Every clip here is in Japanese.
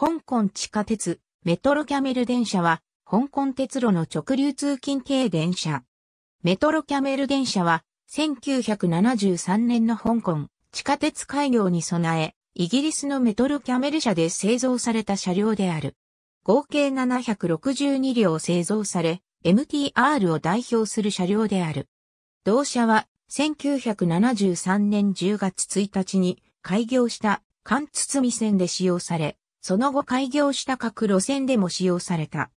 香港地下鉄、メトロキャメル電車は、香港鉄路の直流通勤系電車。メトロキャメル電車は、1973年の香港、地下鉄開業に備え、イギリスのメトロキャメル社で製造された車両である。合計762両製造され、MTR を代表する車両である。同社は、1973年10月1日に開業した貫堤線で使用され、その後開業した各路線でも使用された。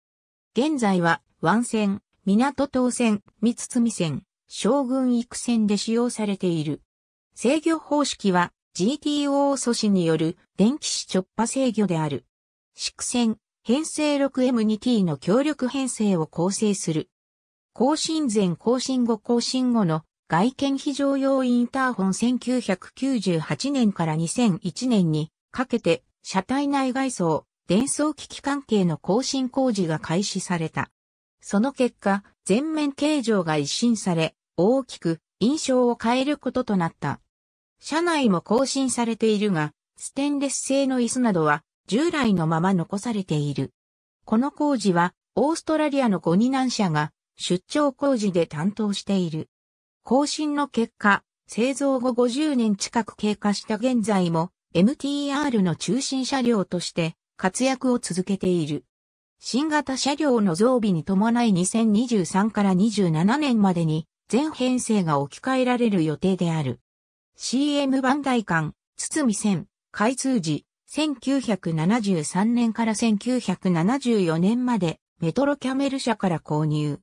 現在は、湾線、港東線、三堤線、将軍育線で使用されている。制御方式は GTO 阻止による電気子直波制御である。縮線、編成 6M2T の協力編成を構成する。更新前更新後更新後の外見非常用インターホン1998年から2001年にかけて車体内外装、電装機器関係の更新工事が開始された。その結果、全面形状が一新され、大きく印象を変えることとなった。車内も更新されているが、ステンレス製の椅子などは従来のまま残されている。この工事は、オーストラリアのゴニナン社が出張工事で担当している。更新の結果、製造後50年近く経過した現在も、MTR の中心車両として活躍を続けている。新型車両の増備に伴い2023から27年までに全編成が置き換えられる予定である。CM 番台間、堤線、開通時、1973年から1974年までメトロキャメル社から購入。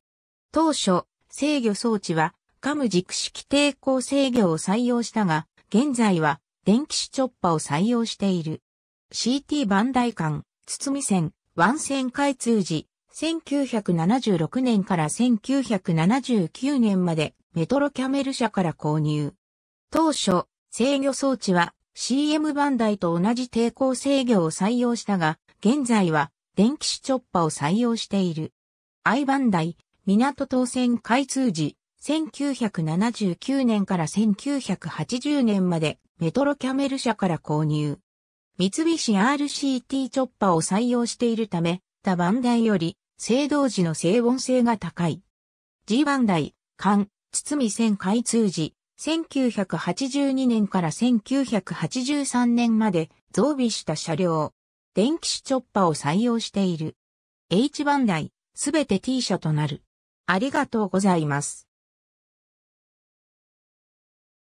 当初、制御装置はカム軸式抵抗制御を採用したが、現在は電気紙チョッパを採用している。CT バンダイ館、包み線、湾線開通時、1976年から1979年までメトロキャメル社から購入。当初、制御装置は CM バンダイと同じ抵抗制御を採用したが、現在は電気紙チョッパを採用している。I バンダイ、港東線開通時、1979年から1980年までメトロキャメル社から購入。三菱 RCT チョッパを採用しているため、他バンダイより、制動時の静音性が高い。G バンイ、缶、艦、堤線開通時、1982年から1983年まで増備した車両、電気紙チョッパを採用している。H バンダイ、すべて T 車となる。ありがとうございます。